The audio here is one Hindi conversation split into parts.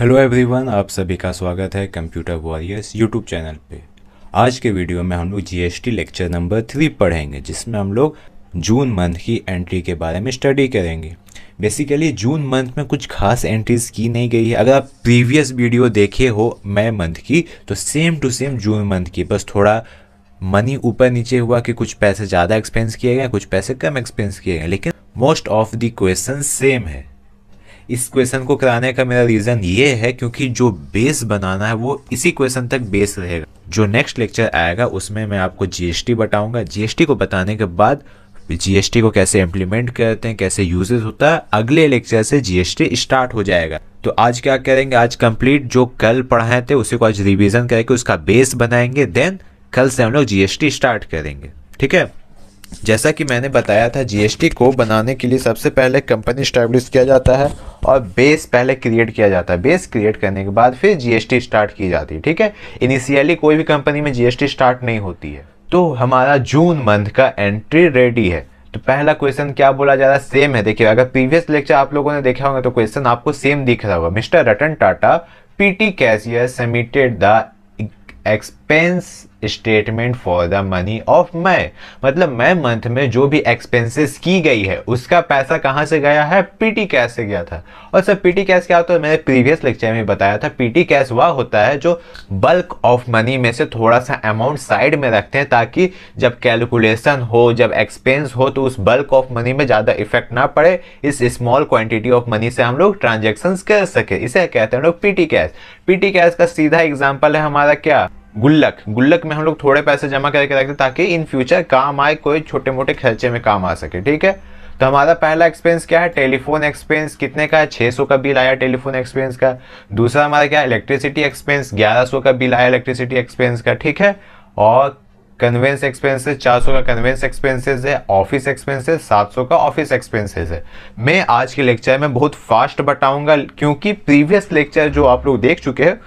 हेलो एवरीवन आप सभी का स्वागत है कंप्यूटर वॉरियर्स यूट्यूब चैनल पे आज के वीडियो में हम लोग जीएसटी लेक्चर नंबर थ्री पढ़ेंगे जिसमें हम लोग जून मंथ की एंट्री के बारे में स्टडी करेंगे बेसिकली जून मंथ में कुछ खास एंट्रीज की नहीं गई है अगर आप प्रीवियस वीडियो देखे हो मई मंथ की तो same to same June month की बस थोड़ा मनी ऊपर नीचे हुआ कि कुछ पैसे ज़्यादा एक्सपेंस किए गए कुछ पैसे कम एक्सपेंस किए गए लेकिन most of the question same है इस क्वेश्चन को कराने का मेरा रीज़न ये है क्योंकि जो बेस बनाना है वो इसी क्वेश्चन तक बेस रहेगा जो नेक्स्ट लेक्चर आएगा उसमें मैं आपको जीएसटी बताऊंगा जीएसटी को बताने के बाद जीएसटी को कैसे इम्प्लीमेंट करते हैं कैसे यूजेस होता है अगले लेक्चर से जीएसटी स्टार्ट हो जाएगा तो आज क्या करेंगे आज कंप्लीट जो कल पढ़ाए थे उसी को आज रिविजन करके उसका बेस बनाएंगे देन कल से हम लोग जीएसटी स्टार्ट करेंगे ठीक है जैसा कि मैंने बताया था जीएसटी को बनाने के लिए सबसे पहले कंपनी स्टैब्लिश किया जाता है और बेस पहले क्रिएट किया जाता है बेस क्रिएट करने के बाद फिर जीएसटी स्टार्ट की जाती है ठीक है इनिशियली कोई भी कंपनी में जीएसटी स्टार्ट नहीं होती है तो हमारा जून मंथ का एंट्री रेडी है तो पहला क्वेश्चन क्या बोला जा रहा है सेम है देखिए अगर प्रीवियस लेक्चर आप लोगों ने देखा होगा तो क्वेश्चन आपको सेम दिख रहा होगा mister Ratan Tata petty cashier submitted the expense statement for the money of May मतलब मई मंथ में जो भी एक्सपेंसेस की गई है उसका पैसा कहाँ से गया है पीटी कैश से गया था और सर पीटी कैश क्या होता है मैंने प्रीवियस लेक्चर में बताया था पीटी कैश वह होता है जो बल्क ऑफ मनी में से थोड़ा सा अमाउंट साइड में रखते हैं ताकि जब कैलकुलेशन हो जब एक्सपेंस हो तो उस बल्क ऑफ मनी में ज़्यादा इफेक्ट ना पड़े इस स्मॉल क्वान्टिटी ऑफ मनी से हम लोग ट्रांजेक्शन कर सके इसे कहते हैं हम लोग पीटी कैश पीटी कैश का सीधा एग्जाम्पल है हमारा क्या गुल्लक गुल्लक में हम लोग थोड़े पैसे जमा करके रखते ताकि इन फ्यूचर काम आए कोई छोटे मोटे खर्चे में काम आ सके ठीक है तो हमारा पहला एक्सपेंस क्या है टेलीफोन एक्सपेंस कितने का है 600 का बिल आया टेलीफोन एक्सपेंस का दूसरा हमारा क्या है इलेक्ट्रिसिटी एक्सपेंस 1100 का बिल आया इलेक्ट्रिसिटी एक्सपेंस का ठीक है और कन्वेंस एक्सपेंसेस 400 का कन्वेंस एक्सपेंसेस है ऑफिस एक्सपेंसेस 700 का ऑफिस एक्सपेंसेस है मैं आज के लेक्चर में बहुत फास्ट बताऊंगा क्योंकि प्रीवियस लेक्चर जो आप लोग देख चुके हैं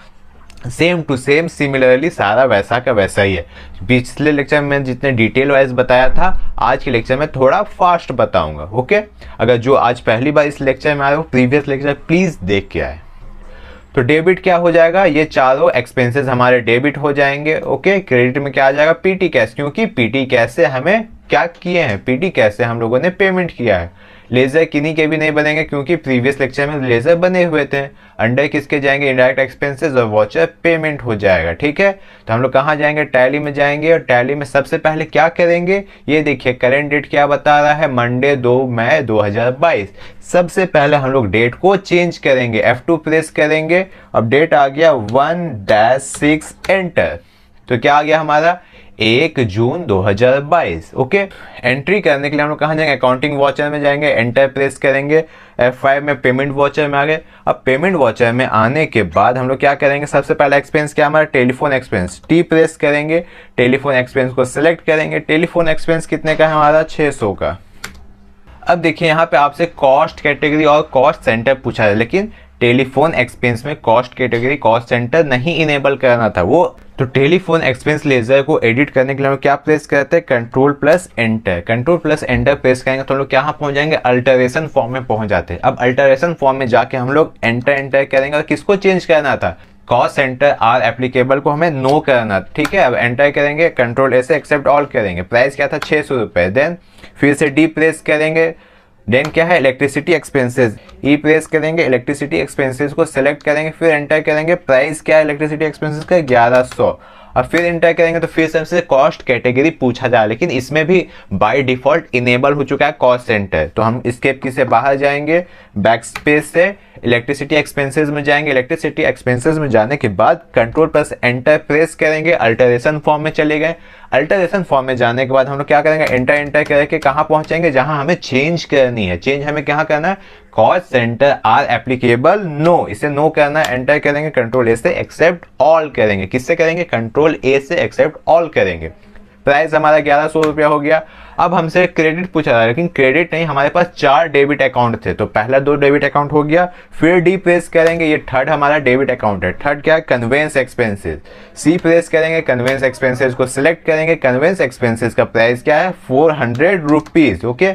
सेम टू सेम सिमिलरली सारा वैसा का वैसा ही है पिछले लेक्चर में जितने डिटेल वाइज बताया था आज के लेक्चर में थोड़ा फास्ट बताऊंगा ओके अगर जो आज पहली बार इस लेक्चर में आए हो प्रीवियस लेक्चर प्लीज़ देख के आए तो डेबिट क्या हो जाएगा ये चारों एक्सपेंसेस हमारे डेबिट हो जाएंगे ओके क्रेडिट में क्या आ जाएगा पीटी कैश क्योंकि पीटी कैश से हमें क्या किए हैं पीटी कैश से हम लोगों ने पेमेंट किया है लेज़र किन्हीं के भी नहीं बनेंगे क्योंकि प्रीवियस लेक्चर में लेज़र बने हुए थे अंडर किसके जाएंगे इंडायरेक्ट एक्सपेंसेस और वाचर पेमेंट हो जाएगा ठीक है तो हम लोग कहाँ जाएंगे टैली में जाएंगे और टैली में सबसे पहले क्या करेंगे ये देखिए करेंट डेट क्या बता रहा है मंडे दो मई दो सबसे पहले हम लोग डेट को चेंज करेंगे एफ प्रेस करेंगे अब डेट आ गया वन डैश सिक्स एंटर तो क्या आ गया हमारा एक जून 2022 ओके एंट्री करने के लिए हम लोग कहाँ जाएंगे अकाउंटिंग वॉचर में जाएंगे एंटर प्रेस करेंगे एफ में पेमेंट वॉचर में आ गए अब पेमेंट वॉचर में आने के बाद हम लोग क्या करेंगे सबसे पहला एक्सपेंस क्या हमारा टेलीफोन एक्सपेंस टी प्रेस करेंगे टेलीफोन एक्सपेंस को सिलेक्ट करेंगे टेलीफोन एक्सपेंस कितने का है हमारा 600 का अब देखिए यहाँ पे आपसे कॉस्ट कैटेगरी और कॉस्ट सेंटर पूछा है लेकिन टेलीफोन एक्सपेंस में कॉस्ट कैटेगरी कॉस्ट सेंटर नहीं इनेबल करना था वो तो टेलीफोन एक्सपेंस लेजर को एडिट करने के लिए हम क्या प्रेस करते हैं control plus enter control plus enter press करेंगे तो हम लोग क्या पहुंच जाएंगे अल्टरेशन फॉर्म में पहुंच जाते हैं अब अल्टरेशन फॉर्म में जाके हम लोग एंटर एंटर करेंगे और किसको चेंज करना था कॉस्ट सेंटर आर एप्लीकेबल को हमें नो करना ठीक है अब एंटर करेंगे कंट्रोल ऐसे एक्सेप्ट ऑल करेंगे प्राइस क्या था छः सौ रुपए देन फिर से डी प्रेस करेंगे देन क्या है इलेक्ट्रिसिटी एक्सपेंसेस ई प्रेस करेंगे इलेक्ट्रिसिटी एक्सपेंसेस को सेलेक्ट करेंगे फिर एंटर करेंगे प्राइस क्या है इलेक्ट्रिसिटी एक्सपेंसेस का ग्यारह सौ और फिर इंटर करेंगे तो फिर से कॉस्ट कैटेगरी पूछा जाए लेकिन इसमें भी बाय डिफॉल्ट इनेबल हो चुका है कॉस्ट सेंटर तो हम स्केप की से बाहर जाएंगे बैक स्पेस से इलेक्ट्रिसिटी एक्सपेंसेस में जाएंगे इलेक्ट्रिसिटी एक्सपेंसेस में जाने के बाद कंट्रोल प्लस एंटर प्रेस करेंगे अल्टरेशन फॉर्म में चले गए अल्टरेशन फॉर्म में जाने के बाद हम लोग क्या करेंगे एंटर एंटर करके कहाँ पहुँचेंगे जहाँ हमें चेंज करनी है चेंज हमें क्या करना है cost centre are applicable no इसे नो करना है एंटर करेंगे कंट्रोल ए से एक्सेप्ट ऑल करेंगे किससे करेंगे कंट्रोल ए से एक्सेप्ट ऑल करेंगे प्राइस हमारा ग्यारह सौ रुपया हो गया अब हमसे क्रेडिट पूछा रहा है लेकिन क्रेडिट नहीं हमारे पास चार डेबिट अकाउंट थे तो पहला दो डेबिट अकाउंट हो गया फिर डी प्रेस करेंगे ये थर्ड हमारा डेबिट अकाउंट है थर्ड क्या है कन्वेंस एक्सपेंसेस सी प्रेस करेंगे कन्वेंस एक्सपेंसेस को सिलेक्ट करेंगे कन्वेंस एक्सपेंसेस का प्राइस क्या है four hundred rupees okay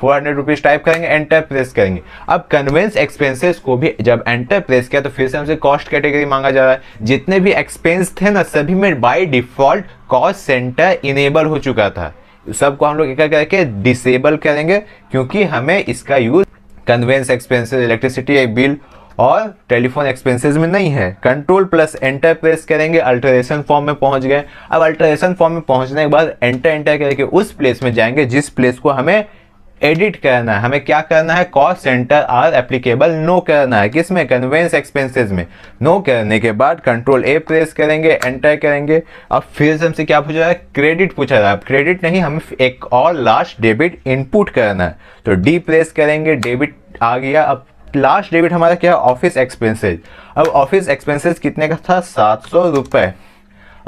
four hundred rupees type करेंगे एंटर प्रेस करेंगे अब कन्वेंस एक्सपेंसेस को भी जब एंटर प्रेस किया तो फिर से हमसे कॉस्ट कैटेगरी मांगा जा रहा है जितने भी एक्सपेंस थे ना सभी में by default cost centre enable हो चुका था सबको हम लोग एक करके डिसेबल करेंगे क्योंकि हमें इसका use conveyance expenses electricity bill और टेलीफोन एक्सपेंसेस में नहीं है कंट्रोल प्लस एंटर प्रेस करेंगे अल्टरेशन फॉर्म में पहुंच गए अब अल्टरेशन फॉर्म में पहुंचने के बाद एंटर एंटर करके उस प्लेस में जाएंगे जिस प्लेस को हमें एडिट करना है हमें क्या करना है cost centre are applicable no करना है किस में कन्वेंस एक्सपेंसेस में नो करने के बाद कंट्रोल ए प्रेस करेंगे एंटर करेंगे अब फिर से हमसे क्या पूछा रहा है क्रेडिट पूछा रहा है क्रेडिट नहीं हमें एक और लास्ट डेबिट इनपुट करना है तो डी प्रेस करेंगे डेबिट आ गया अब लास्ट डेबिट हमारा क्या है ऑफिस एक्सपेंसेज अब ऑफिस एक्सपेंसेज कितने का था सात सौ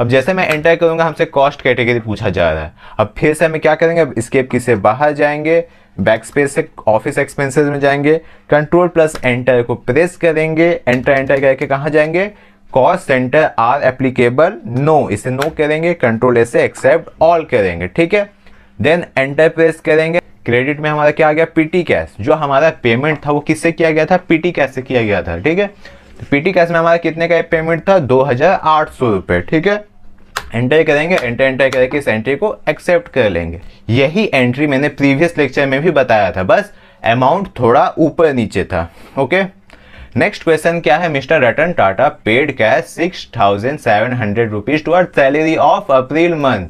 अब जैसे मैं एंटर करूंगा हमसे कॉस्ट कैटेगरी पूछा जा रहा है अब फिर से हमें क्या करेंगे अब इसके किसे बाहर जाएंगे बैक स्पेस से ऑफिस एक्सपेंसेस में जाएंगे कंट्रोल प्लस एंटर को प्रेस करेंगे एंटर एंटर करके कहाँ जाएंगे cost centre are applicable no इसे नो करेंगे कंट्रोल ऐसे एक्सेप्ट ऑल करेंगे ठीक है देन एंटर प्रेस करेंगे क्रेडिट में हमारा क्या आ गया पीटी कैश जो हमारा पेमेंट था वो किससे किया गया था पीटी कैश से किया गया था ठीक है पीटी कैश में हमारा कितने का पेमेंट था दो हजार आठ सौ रुपए ठीक है एंटर करेंगे एंटर एंटर करके इस एंट्री को एक्सेप्ट कर लेंगे यही एंट्री मैंने प्रीवियस लेक्चर में भी बताया था बस अमाउंट थोड़ा ऊपर नीचे था ओके नेक्स्ट क्वेश्चन क्या है mister Ratan Tata paid cash six thousand seven hundred rupees to our salary of April month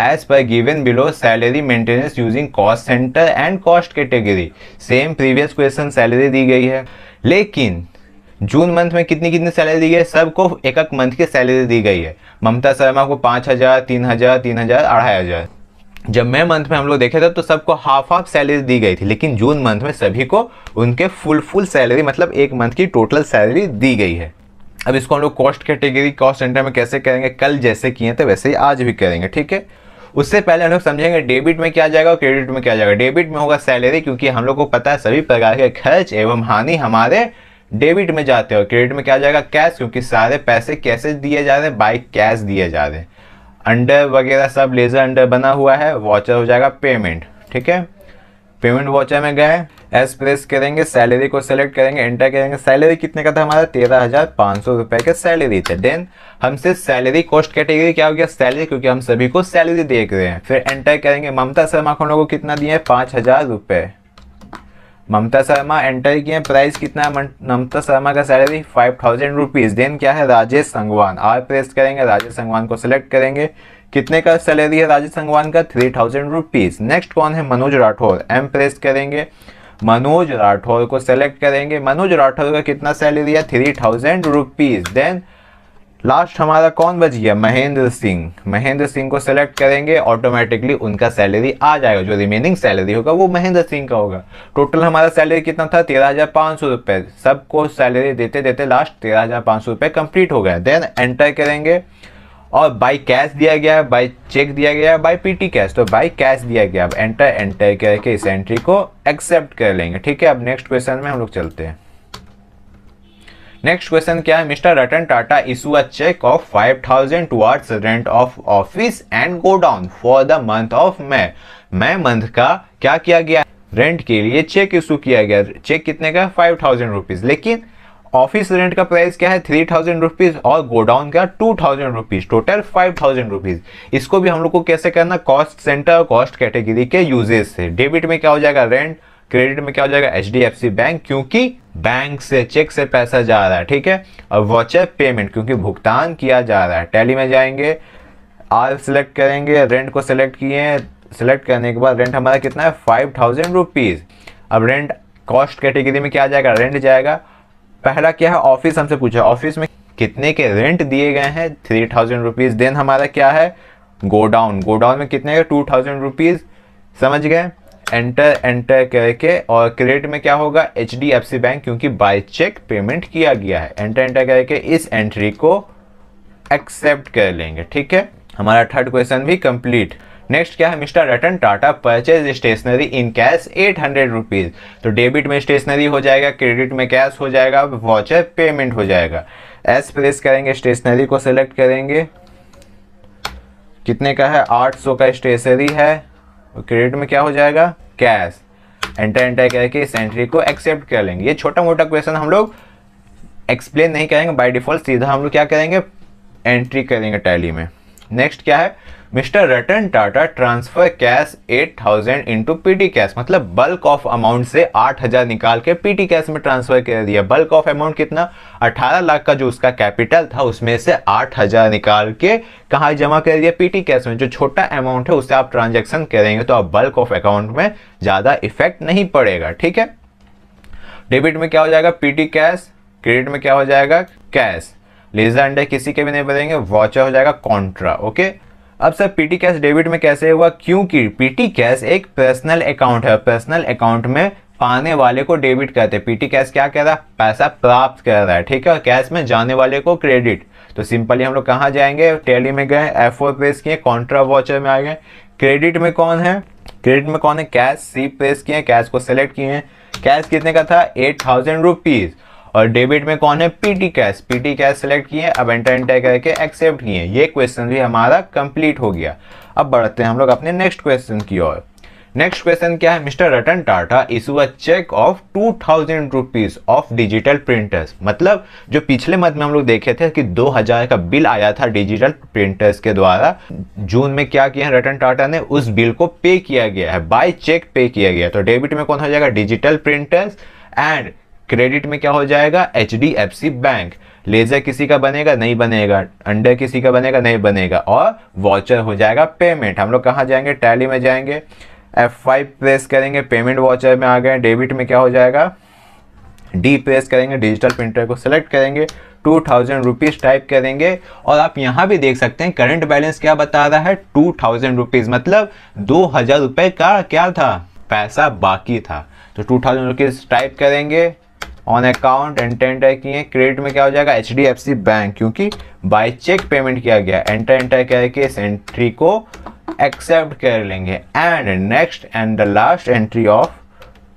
as per given below salary maintenance using cost centre and cost category same previous question salary दी गई है लेकिन जून मंथ में कितनी कितनी सैलरी दी गई है सबको एक एक मंथ की सैलरी दी गई है ममता शर्मा को पाँच हज़ार तीन हज़ार तीन हज़ार अढ़ाई हज़ार जब मई मंथ में हम लोग देखे थे तो सबको हाफ हाफ सैलरी दी गई थी लेकिन जून मंथ में सभी को उनके फुल फुल सैलरी मतलब एक मंथ की टोटल सैलरी दी गई है अब इसको हम लोग कॉस्ट कैटेगरी कॉस्ट सेंटर में कैसे करेंगे कल जैसे किए थे वैसे ही आज भी करेंगे ठीक है उससे पहले हम लोग समझेंगे डेबिट में क्या जाएगा और क्रेडिट में क्या जाएगा डेबिट में होगा सैलरी क्योंकि हम लोग को पता है सभी प्रकार के खर्च एवं हानि हमारे डेबिट में जाते हो क्रेडिट में क्या जाएगा कैश क्योंकि सारे पैसे कैसे दिए जा रहे हैं बाई कैश दिए जा रहे हैं अंडर वगैरह सब लेजर अंडर बना हुआ है वॉचर हो जाएगा पेमेंट ठीक है पेमेंट वाचर में गए एस प्रेस करेंगे सैलरी को सेलेक्ट करेंगे एंटर करेंगे सैलरी कितने का था हमारा तेरह हज़ार पाँच सौ रुपये का सैलरी थे देन हमसे सैलरी कॉस्ट कैटेगरी क्या हो गया सैलरी क्योंकि हम सभी को सैलरी देख रहे हैं फिर एंटर करेंगे ममता शर्मा को को कितना दिए हैं पाँच हज़ार रुपये ममता शर्मा एंटर किए प्राइस कितना है ममता शर्मा का salary five thousand rupees then क्या है राजेश संगवान आर प्रेस करेंगे राजेश संगवान को सिलेक्ट करेंगे कितने का सैलरी है राजेश संगवान का थ्री थाउजेंड रुपीज़ नेक्स्ट कौन है मनोज राठौर एम प्रेस करेंगे मनोज राठौर को सेलेक्ट करेंगे मनोज राठौर का कितना सैलरी है three thousand rupees then last हमारा कौन बच गया महेंद्र सिंह महेंद्र सिंह को सेलेक्ट करेंगे ऑटोमेटिकली उनका सैलरी आ जाएगा जो रिमेनिंग सैलरी होगा वो महेंद्र सिंह का होगा टोटल हमारा सैलरी कितना था तेरह हज़ार पाँच सौ रुपये सबको सैलरी देते देते लास्ट तेरह हज़ार पाँच सौ रुपये कंप्लीट हो गया देन एंटर करेंगे और बाई कैश दिया गया है बाई चेक दिया गया है बाई पीटी कैश तो बाई कैश दिया गया अब एंटर एंटर करके इस एंट्री को एक्सेप्ट कर लेंगे ठीक है अब नेक्स्ट क्वेश्चन में हम लोग चलते हैं नेक्स्ट क्वेश्चन क्या है mister Ratan Tata issue a cheque of five thousand towards rent of office and down for the month of May मई मंथ का क्या किया गया रेंट के लिए चेक इशू किया गया चेक कितने का फाइव थाउजेंड रुपीज लेकिन ऑफिस रेंट का प्राइस क्या है थ्री थाउजेंड रुपीज और गोडाउन का two thousand rupees total five thousand rupees इसको भी हम लोग को कैसे करना कॉस्ट सेंटर और कॉस्ट कैटेगरी के यूजेज से डेबिट में क्या हो जाएगा रेंट क्रेडिट में क्या हो जाएगा एच बैंक क्योंकि बैंक से चेक से पैसा जा रहा है ठीक है और वॉचर पेमेंट क्योंकि भुगतान किया जा रहा है टैली में जाएंगे आर सेलेक्ट करेंगे रेंट को सेलेक्ट किए हैं सेलेक्ट करने के बाद रेंट हमारा कितना है फाइव थाउजेंड रुपीज़ अब रेंट कॉस्ट कैटेगरी में क्या जाएगा रेंट जाएगा पहला क्या है ऑफिस हमसे पूछा ऑफिस में कितने के रेंट दिए गए हैं थ्री थाउजेंड रुपीज़ देन हमारा क्या है गोडाउन गोडाउन में कितने का टू थाउजेंड रुपीज़ समझ गए एंटर एंटर करके और क्रेडिट में क्या होगा H D F C bank क्योंकि बाय चेक पेमेंट किया गया है एंटर एंटर करके इस एंट्री को एक्सेप्ट कर लेंगे ठीक है हमारा थर्ड क्वेश्चन भी कंप्लीट नेक्स्ट क्या है mister Ratan Tata purchase stationery in cash eight hundred rupees तो डेबिट में स्टेशनरी हो जाएगा क्रेडिट में कैश हो जाएगा वॉचर पेमेंट हो जाएगा एस प्रेस करेंगे स्टेशनरी को सिलेक्ट करेंगे कितने का है आठ सौ का स्टेशनरी है क्रेडिट में क्या हो जाएगा कैश एंटर एंटर करके इस एंट्री को एक्सेप्ट कर लेंगे ये छोटा मोटा क्वेश्चन हम लोग एक्सप्लेन नहीं करेंगे बाय डिफॉल्ट सीधा हम लोग क्या करेंगे एंट्री करेंगे टैली में नेक्स्ट क्या है mister Ratan Tata transfer cash 8000 thousand into petty cash मतलब बल्क ऑफ अमाउंट से 8000 निकाल के पीटी कैश में ट्रांसफर कर दिया बल्क ऑफ अमाउंट कितना 18 लाख का जो उसका कैपिटल था उसमें से 8000 निकाल के कहाँ जमा कर दिया पीटी कैश में जो छोटा अमाउंट है उससे आप ट्रांजेक्शन करेंगे तो आप बल्क ऑफ अकाउंट में ज़्यादा इफेक्ट नहीं पड़ेगा ठीक है डेबिट में क्या हो जाएगा पीटी कैश क्रेडिट में क्या हो जाएगा कैश लेजर अंडे किसी के भी नहीं बदलेंगे वॉचर हो जाएगा कॉन्ट्रा ओके अब सर पीटी कैश डेबिट में कैसे हुआ क्योंकि पीटी कैश एक पर्सनल अकाउंट है पर्सनल अकाउंट में पाने वाले को डेबिट कहते हैं पीटी कैश क्या कह रहा है पैसा प्राप्त कर रहा है ठीक है कैश में जाने वाले को क्रेडिट तो सिंपली हम लोग कहाँ जाएंगे टेली में गए एफ प्रेस किए कॉन्ट्रा वॉचर में आ गए क्रेडिट में कौन है क्रेडिट में कौन है कैश सी प्रेस किए कैश को सेलेक्ट किए हैं कैश कितने का था एट थाउजेंड रुपीज़ और डेबिट में कौन है petty cash petty cash select किए अब एंटर एंटर करके एक्सेप्ट किए ये क्वेश्चन भी हमारा कंप्लीट हो गया अब बढ़ते हैं हम लोग अपने नेक्स्ट क्वेश्चन की ओर नेक्स्ट क्वेश्चन क्या है mister Ratan Tata issue a cheque of two thousand rupees of digital printers मतलब जो पिछले मत में हम लोग देखे थे कि दो हजार का बिल आया था डिजिटल प्रिंटर्स के द्वारा जून में क्या किया रतन टाटा ने उस बिल को पे किया गया है बाय चेक पे किया गया तो डेबिट में कौन हो जाएगा डिजिटल प्रिंटर्स एंड क्रेडिट में क्या हो जाएगा एच बैंक लेजर किसी का बनेगा नहीं बनेगा अंडर किसी का बनेगा नहीं बनेगा और वाचर हो जाएगा पेमेंट हम लोग कहाँ जाएंगे टैली में जाएंगे F5 प्रेस करेंगे पेमेंट वाचर में आ गए डेबिट में क्या हो जाएगा डी प्रेस करेंगे डिजिटल प्रिंटर को सिलेक्ट करेंगे टू थाउजेंड रुपीज़ टाइप करेंगे और आप यहाँ भी देख सकते हैं करंट बैलेंस क्या बता रहा है टू थाउजेंड रुपीज़ मतलब दो हज़ार रुपए का क्या था पैसा बाकी था तो टू थाउजेंड रुपीज़ टाइप करेंगे ऑन अकाउंट एंटर एंटर किए क्रेडिट में क्या हो जाएगा H D F C bank क्योंकि बाई चेक पेमेंट किया गया एंटर एंटर करके इस एंट्री को एक्सेप्ट कर लेंगे and next and the last entry of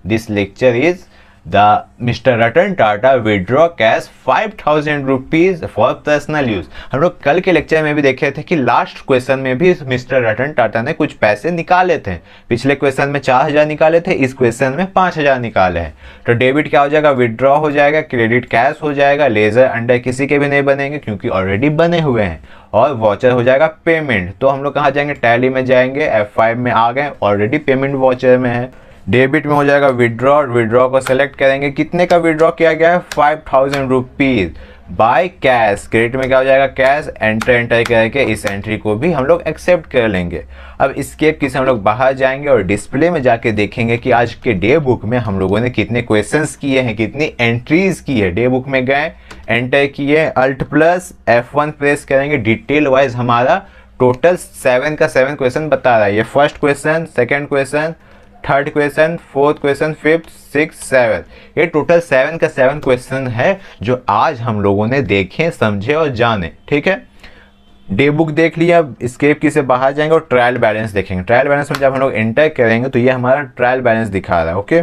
this lecture is The Mr. Ratan Tata withdraw cash five thousand rupees for personal use हम लोग कल के लेक्चर में भी देखे थे कि लास्ट क्वेश्चन में भी मिस्टर रतन टाटा ने कुछ पैसे निकाले थे पिछले क्वेश्चन में चार हजार निकाले थे इस क्वेश्चन में पाँच हजार निकाले हैं तो डेबिट क्या हो जाएगा विदड्रॉ हो जाएगा क्रेडिट कैश हो जाएगा लेजर अंडर किसी के भी नहीं बनेंगे क्योंकि ऑलरेडी बने हुए हैं और वॉचर हो जाएगा पेमेंट तो हम लोग कहाँ जाएंगे टैली में जाएंगे एफ फाइव में आ गए ऑलरेडी पेमेंट वॉचर में है डेबिट में हो जाएगा विड्रॉ विड्रॉ को सेलेक्ट करेंगे कितने का विड्रॉ किया गया है five thousand rupees by cash credit में क्या हो जाएगा कैश एंटर एंटर करके इस एंट्री को भी हम लोग एक्सेप्ट कर लेंगे अब इसके की से हम लोग बाहर जाएंगे और डिस्प्ले में जाके देखेंगे कि आज के डे बुक में हम लोगों ने कितने क्वेश्चंस किए हैं कितनी एंट्रीज की है डे बुक में गए एंटर किए alt plus F one press करेंगे डिटेल वाइज हमारा टोटल सेवन का सेवन क्वेश्चन बता रहा है ये first question second question third question fourth question fifth six seven ये टोटल सेवन का सेवन क्वेश्चन है जो आज हम लोगों ने देखे समझे और जाने ठीक है डे बुक देख लिया स्केप की से बाहर जाएंगे और ट्रायल बैलेंस देखेंगे ट्रायल बैलेंस में जब हम लोग एंटर करेंगे तो ये हमारा ट्रायल बैलेंस दिखा रहा है ओके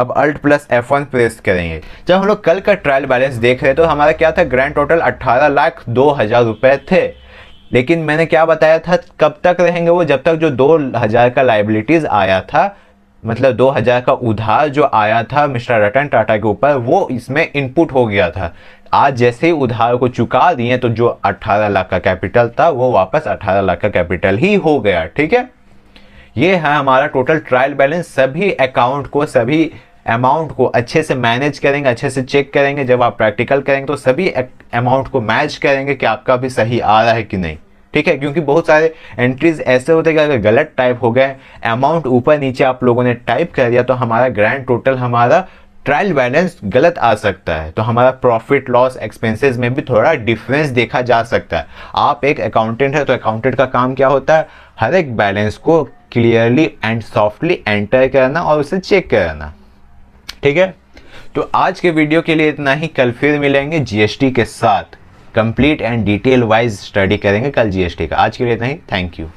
अब alt plus F one press करेंगे जब हम लोग कल का ट्रायल बैलेंस देख रहे तो हमारा क्या था ग्रैंड टोटल अट्ठारह लाख दो हज़ार रुपये थे लेकिन मैंने क्या बताया था कब तक रहेंगे वो जब तक जो दो हज़ार का लाइबिलिटीज़ आया था मतलब 2000 का उधार जो आया था मिस्टर रतन टाटा के ऊपर वो इसमें इनपुट हो गया था आज जैसे ही उधार को चुका दिए तो जो 18 लाख का कैपिटल था वो वापस 18 लाख का कैपिटल ही हो गया ठीक है ये है हमारा टोटल ट्रायल बैलेंस सभी अकाउंट को सभी अमाउंट को अच्छे से मैनेज करेंगे अच्छे से चेक करेंगे जब आप प्रैक्टिकल करेंगे तो सभी अमाउंट को मैच करेंगे कि आपका भी सही आ रहा है कि नहीं ठीक है क्योंकि बहुत सारे एंट्रीज ऐसे होते हैं कि अगर गलत टाइप हो गए अमाउंट ऊपर नीचे आप लोगों ने टाइप कर दिया तो हमारा ग्रैंड टोटल हमारा ट्रायल बैलेंस गलत आ सकता है तो हमारा प्रॉफिट लॉस एक्सपेंसेस में भी थोड़ा डिफरेंस देखा जा सकता है आप एक अकाउंटेंट है तो अकाउंटेंट का काम क्या होता है हर एक बैलेंस को क्लियरली एंड सॉफ्टली एंटर करना और उसे चेक करना ठीक है तो आज के वीडियो के लिए इतना ही कल फिर मिलेंगे जीएसटी के साथ complete and detail wise study करेंगे कल जीएसटी का आज के लिए इतना ही थैंक यू